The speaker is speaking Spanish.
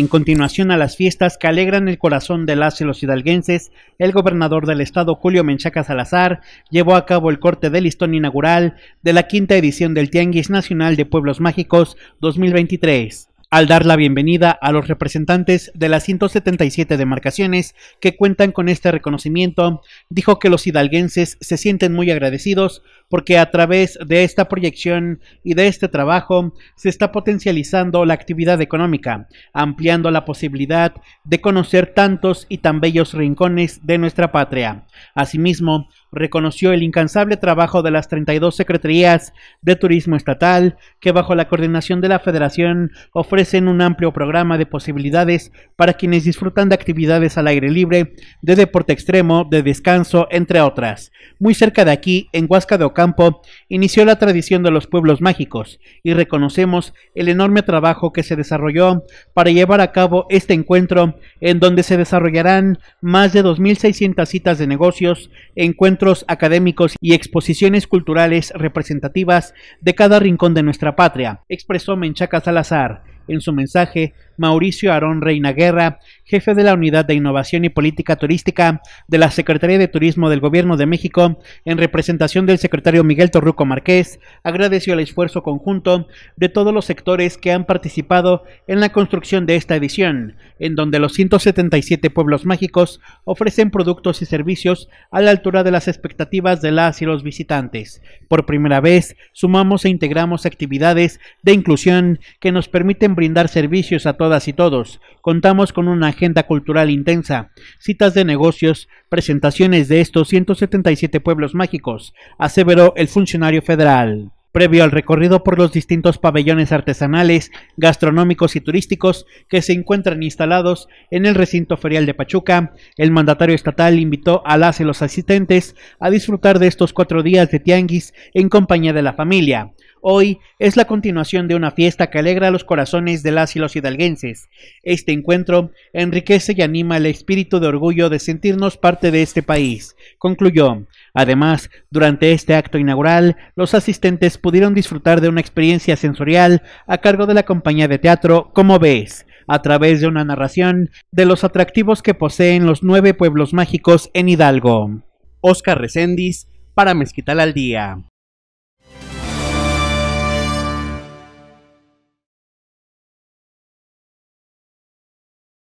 En continuación a las fiestas que alegran el corazón de las y los hidalguenses, el gobernador del estado Julio Menchaca Salazar llevó a cabo el corte del listón inaugural de la quinta edición del Tianguis Nacional de Pueblos Mágicos 2023 al dar la bienvenida a los representantes de las 177 demarcaciones que cuentan con este reconocimiento, dijo que los hidalguenses se sienten muy agradecidos porque a través de esta proyección y de este trabajo se está potencializando la actividad económica, ampliando la posibilidad de conocer tantos y tan bellos rincones de nuestra patria. Asimismo, reconoció el incansable trabajo de las 32 secretarías de turismo estatal, que bajo la coordinación de la Federación ofrecen un amplio programa de posibilidades para quienes disfrutan de actividades al aire libre, de deporte extremo, de descanso, entre otras. Muy cerca de aquí, en Huasca de Ocampo, inició la tradición de los pueblos mágicos y reconocemos el enorme trabajo que se desarrolló para llevar a cabo este encuentro en donde se desarrollarán más de 2.600 citas de negocios, encuentros académicos y exposiciones culturales representativas de cada rincón de nuestra patria, expresó Menchaca Salazar en su mensaje Mauricio Aarón Reina Guerra, jefe de la Unidad de Innovación y Política Turística de la Secretaría de Turismo del Gobierno de México, en representación del secretario Miguel Torruco Márquez, agradeció el esfuerzo conjunto de todos los sectores que han participado en la construcción de esta edición, en donde los 177 pueblos mágicos ofrecen productos y servicios a la altura de las expectativas de las y los visitantes. Por primera vez, sumamos e integramos actividades de inclusión que nos permiten brindar servicios a todas y todos. Contamos con una agenda cultural intensa, citas de negocios, presentaciones de estos 177 pueblos mágicos, aseveró el funcionario federal. Previo al recorrido por los distintos pabellones artesanales, gastronómicos y turísticos que se encuentran instalados en el recinto ferial de Pachuca, el mandatario estatal invitó a las y los asistentes a disfrutar de estos cuatro días de tianguis en compañía de la familia, Hoy es la continuación de una fiesta que alegra los corazones de las y los hidalguenses. Este encuentro enriquece y anima el espíritu de orgullo de sentirnos parte de este país, concluyó. Además, durante este acto inaugural, los asistentes pudieron disfrutar de una experiencia sensorial a cargo de la compañía de teatro Como ves, a través de una narración de los atractivos que poseen los nueve pueblos mágicos en Hidalgo. Oscar Recendis, para Mezquital al Día.